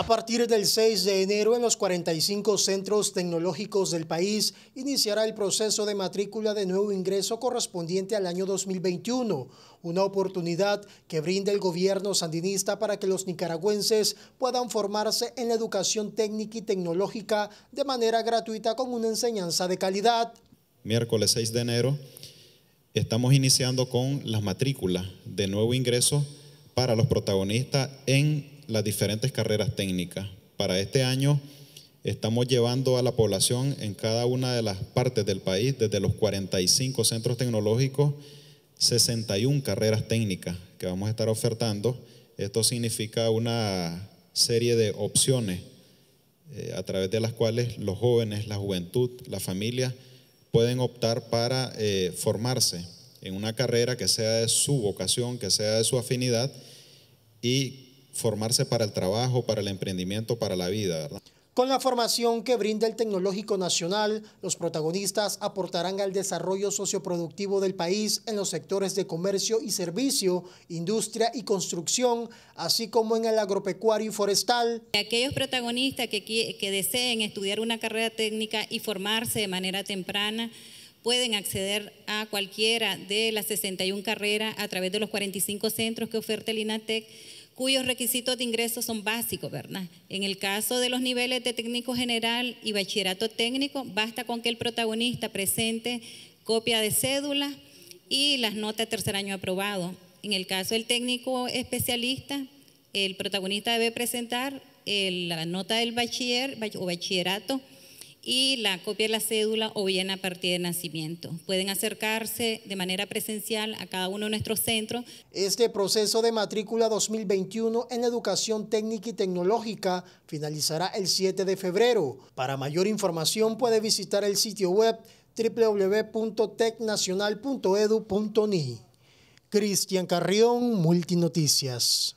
A partir del 6 de enero, en los 45 centros tecnológicos del país, iniciará el proceso de matrícula de nuevo ingreso correspondiente al año 2021, una oportunidad que brinda el gobierno sandinista para que los nicaragüenses puedan formarse en la educación técnica y tecnológica de manera gratuita con una enseñanza de calidad. Miércoles 6 de enero estamos iniciando con las matrículas de nuevo ingreso para los protagonistas en las diferentes carreras técnicas. Para este año estamos llevando a la población en cada una de las partes del país, desde los 45 centros tecnológicos, 61 carreras técnicas que vamos a estar ofertando. Esto significa una serie de opciones eh, a través de las cuales los jóvenes, la juventud, la familia pueden optar para eh, formarse en una carrera que sea de su vocación, que sea de su afinidad y formarse para el trabajo, para el emprendimiento, para la vida, Con la formación que brinda el Tecnológico Nacional, los protagonistas aportarán al desarrollo socioproductivo del país en los sectores de comercio y servicio, industria y construcción, así como en el agropecuario y forestal. Aquellos protagonistas que, que deseen estudiar una carrera técnica y formarse de manera temprana, pueden acceder a cualquiera de las 61 carreras a través de los 45 centros que oferta el INATEC cuyos requisitos de ingreso son básicos, ¿verdad? En el caso de los niveles de técnico general y bachillerato técnico, basta con que el protagonista presente copia de cédula y las notas de tercer año aprobado. En el caso del técnico especialista, el protagonista debe presentar la nota del bachiller o bachillerato y la copia de la cédula o bien a partir de nacimiento. Pueden acercarse de manera presencial a cada uno de nuestros centros. Este proceso de matrícula 2021 en educación técnica y tecnológica finalizará el 7 de febrero. Para mayor información puede visitar el sitio web www.tecnacional.edu.ni. Cristian Carrión, Multinoticias.